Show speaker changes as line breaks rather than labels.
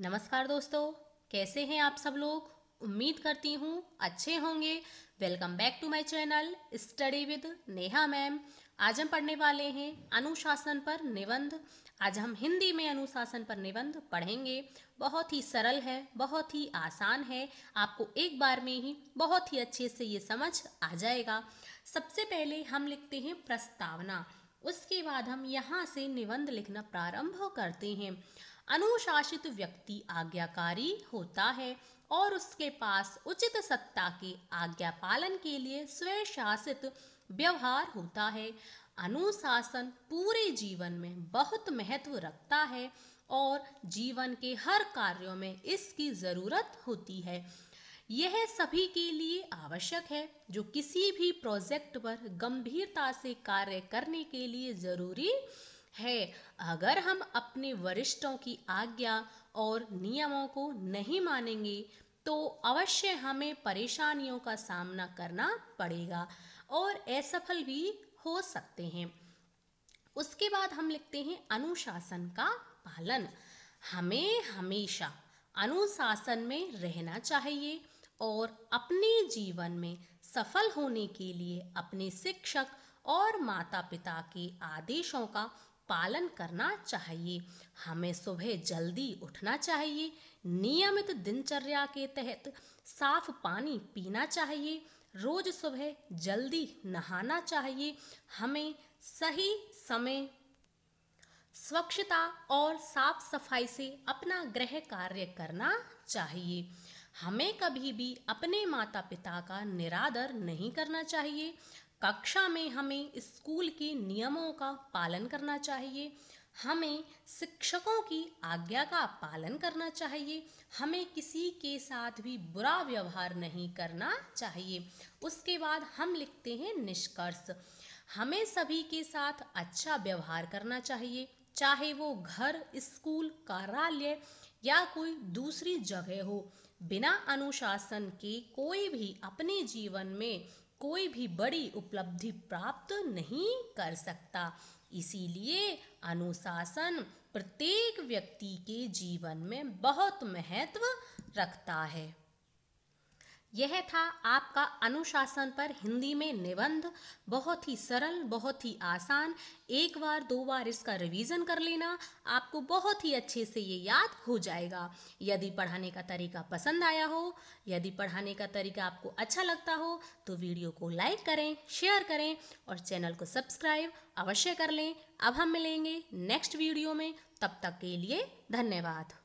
नमस्कार दोस्तों कैसे हैं आप सब लोग उम्मीद करती हूँ अच्छे होंगे welcome back to my channel study with Neha ma'am आज हम पढ़ने वाले हैं अनुशासन पर निबंध आज हम हिंदी में अनुशासन पर निबंध पढ़ेंगे बहुत ही सरल है बहुत ही आसान है आपको एक बार में ही बहुत ही अच्छे से ये समझ आ जाएगा सबसे पहले हम लिखते हैं प्रस्तावना उसके बाद हम यहाँ से निबंध लिखना प्रारंभ करते हैं अनुशासित व्यक्ति आज्ञाकारी होता है और उसके पास उचित सत्ता के आज्ञा पालन के लिए स्वशासित व्यवहार होता है अनुशासन पूरे जीवन में बहुत महत्व रखता है और जीवन के हर कार्यों में इसकी ज़रूरत होती है यह सभी के लिए आवश्यक है जो किसी भी प्रोजेक्ट पर गंभीरता से कार्य करने के लिए जरूरी है अगर हम अपने वरिष्ठों की आज्ञा और नियमों को नहीं मानेंगे तो अवश्य हमें परेशानियों का सामना करना पड़ेगा और असफल भी हो सकते हैं उसके बाद हम लिखते हैं अनुशासन का पालन हमें हमेशा अनुशासन में रहना चाहिए और अपने जीवन में सफल होने के लिए अपने शिक्षक और माता पिता के आदेशों का पालन करना चाहिए हमें सुबह जल्दी उठना चाहिए नियमित दिनचर्या के तहत साफ पानी पीना चाहिए रोज सुबह जल्दी नहाना चाहिए हमें सही समय स्वच्छता और साफ सफाई से अपना गृह कार्य करना चाहिए हमें कभी भी अपने माता पिता का निरादर नहीं करना चाहिए कक्षा में हमें स्कूल के नियमों का पालन करना चाहिए हमें शिक्षकों की आज्ञा का पालन करना चाहिए हमें किसी के साथ भी बुरा व्यवहार नहीं करना चाहिए उसके बाद हम लिखते हैं निष्कर्ष हमें सभी के साथ अच्छा व्यवहार करना चाहिए चाहे वो घर स्कूल कार्यालय या कोई दूसरी जगह हो बिना अनुशासन के कोई भी अपने जीवन में कोई भी बड़ी उपलब्धि प्राप्त नहीं कर सकता इसीलिए अनुशासन प्रत्येक व्यक्ति के जीवन में बहुत महत्व रखता है यह था आपका अनुशासन पर हिंदी में निबंध बहुत ही सरल बहुत ही आसान एक बार दो बार इसका रिवीजन कर लेना आपको बहुत ही अच्छे से ये याद हो जाएगा यदि पढ़ाने का तरीका पसंद आया हो यदि पढ़ाने का तरीका आपको अच्छा लगता हो तो वीडियो को लाइक करें शेयर करें और चैनल को सब्सक्राइब अवश्य कर लें अब हम मिलेंगे नेक्स्ट वीडियो में तब तक के लिए धन्यवाद